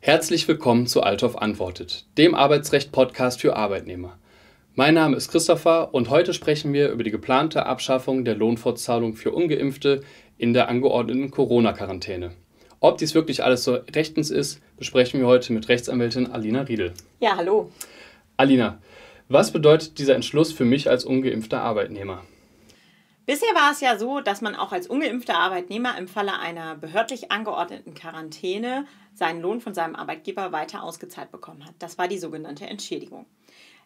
Herzlich willkommen zu Althoff Antwortet, dem Arbeitsrecht-Podcast für Arbeitnehmer. Mein Name ist Christopher und heute sprechen wir über die geplante Abschaffung der Lohnfortzahlung für Ungeimpfte in der angeordneten Corona-Quarantäne. Ob dies wirklich alles so rechtens ist, besprechen wir heute mit Rechtsanwältin Alina Riedel. Ja, hallo. Alina, was bedeutet dieser Entschluss für mich als ungeimpfter Arbeitnehmer? Bisher war es ja so, dass man auch als ungeimpfter Arbeitnehmer im Falle einer behördlich angeordneten Quarantäne seinen Lohn von seinem Arbeitgeber weiter ausgezahlt bekommen hat. Das war die sogenannte Entschädigung.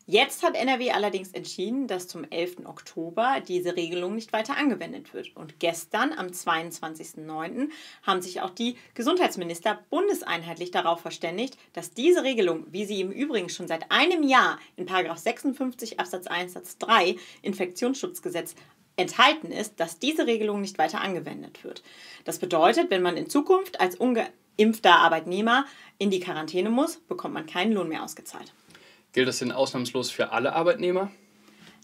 Jetzt hat NRW allerdings entschieden, dass zum 11. Oktober diese Regelung nicht weiter angewendet wird. Und gestern, am 22.09., haben sich auch die Gesundheitsminister bundeseinheitlich darauf verständigt, dass diese Regelung, wie sie im Übrigen schon seit einem Jahr in 56 Absatz 1 Satz 3 Infektionsschutzgesetz enthalten ist, dass diese Regelung nicht weiter angewendet wird. Das bedeutet, wenn man in Zukunft als ungeimpfter Arbeitnehmer in die Quarantäne muss, bekommt man keinen Lohn mehr ausgezahlt. Gilt das denn ausnahmslos für alle Arbeitnehmer?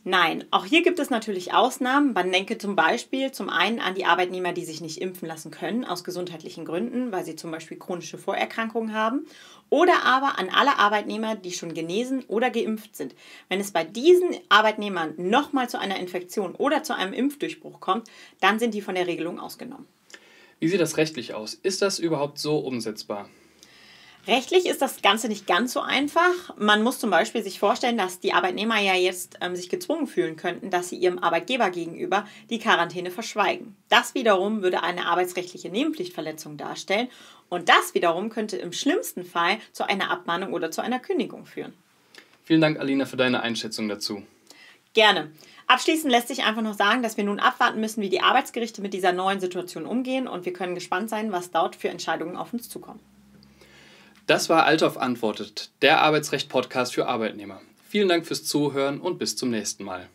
Nein, auch hier gibt es natürlich Ausnahmen. Man denke zum Beispiel zum einen an die Arbeitnehmer, die sich nicht impfen lassen können, aus gesundheitlichen Gründen, weil sie zum Beispiel chronische Vorerkrankungen haben, oder aber an alle Arbeitnehmer, die schon genesen oder geimpft sind. Wenn es bei diesen Arbeitnehmern nochmal zu einer Infektion oder zu einem Impfdurchbruch kommt, dann sind die von der Regelung ausgenommen. Wie sieht das rechtlich aus? Ist das überhaupt so umsetzbar? Rechtlich ist das Ganze nicht ganz so einfach. Man muss zum Beispiel sich vorstellen, dass die Arbeitnehmer ja jetzt ähm, sich gezwungen fühlen könnten, dass sie ihrem Arbeitgeber gegenüber die Quarantäne verschweigen. Das wiederum würde eine arbeitsrechtliche Nebenpflichtverletzung darstellen und das wiederum könnte im schlimmsten Fall zu einer Abmahnung oder zu einer Kündigung führen. Vielen Dank, Alina, für deine Einschätzung dazu. Gerne. Abschließend lässt sich einfach noch sagen, dass wir nun abwarten müssen, wie die Arbeitsgerichte mit dieser neuen Situation umgehen und wir können gespannt sein, was dort für Entscheidungen auf uns zukommen. Das war Althoff antwortet, der Arbeitsrecht-Podcast für Arbeitnehmer. Vielen Dank fürs Zuhören und bis zum nächsten Mal.